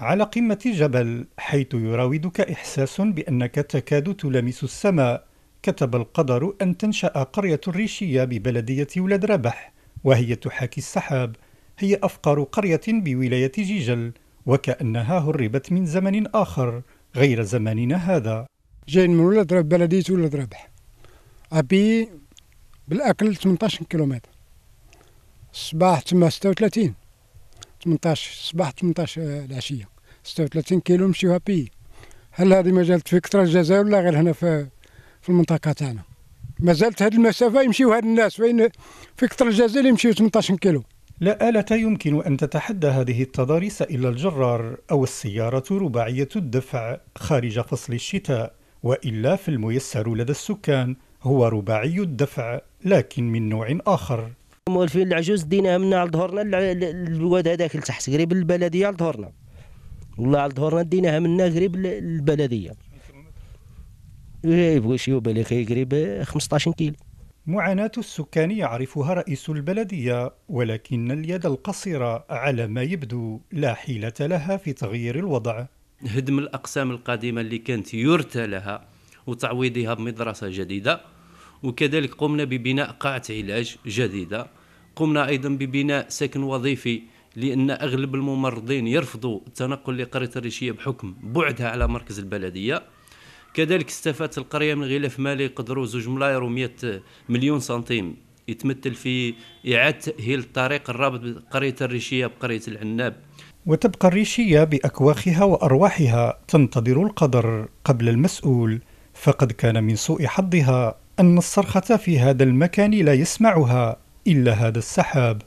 على قمة جبل حيث يراودك إحساس بأنك تكاد تلامس السماء كتب القدر أن تنشأ قرية ريشية ببلدية ولاد ربح وهي تحاكي السحاب هي أفقر قرية بولاية جيجل وكأنها هربت من زمن آخر غير زماننا هذا جاي من ولاد ربح بلدية ولاد ربح أبي بالأكل 18 كيلومتر الصباح تما 36 18 الصباح 18 العشيه 36 كيلو نمشيوها بي هل هذه ما زالت في كثره الجزائر ولا غير هنا في في المنطقه تاعنا ما زالت هذه المسافه يمشيو هاد الناس وين في كثره الجزائر يمشيو 18 كيلو لا آلة يمكن أن تتحدى هذه التضاريس إلا الجرار أو السيارة رباعية الدفع خارج فصل الشتاء وإلا فالميسر لدى السكان هو رباعي الدفع لكن من نوع آخر موالفين العجوز ديناها من على ظهرنا الواد هذاك لتحت قريب البلديه على ظهرنا والله على ظهرنا ديناها منا قريب البلديه يبغي إيه، شي خي قريب 15 كيلو معاناة السكان يعرفها رئيس البلدية ولكن اليد القصيرة على ما يبدو لا حيلة لها في تغيير الوضع هدم الأقسام القديمة اللي كانت يرثى لها وتعويضها بمدرسة جديدة وكذلك قمنا ببناء قاعة علاج جديدة قمنا أيضا ببناء سكن وظيفي لأن أغلب الممرضين يرفضوا التنقل لقرية الريشية بحكم بعدها على مركز البلدية كذلك استفادت القرية من غلاف مالي يقدروا زوج ملاير و مليون سنتيم يتمثل في إعادة تأهيل الطريق الرابط بقرية الريشية بقرية العناب وتبقى الريشية بأكواخها وأرواحها تنتظر القدر قبل المسؤول فقد كان من سوء حظها أن الصرخة في هذا المكان لا يسمعها إلا هذا السحاب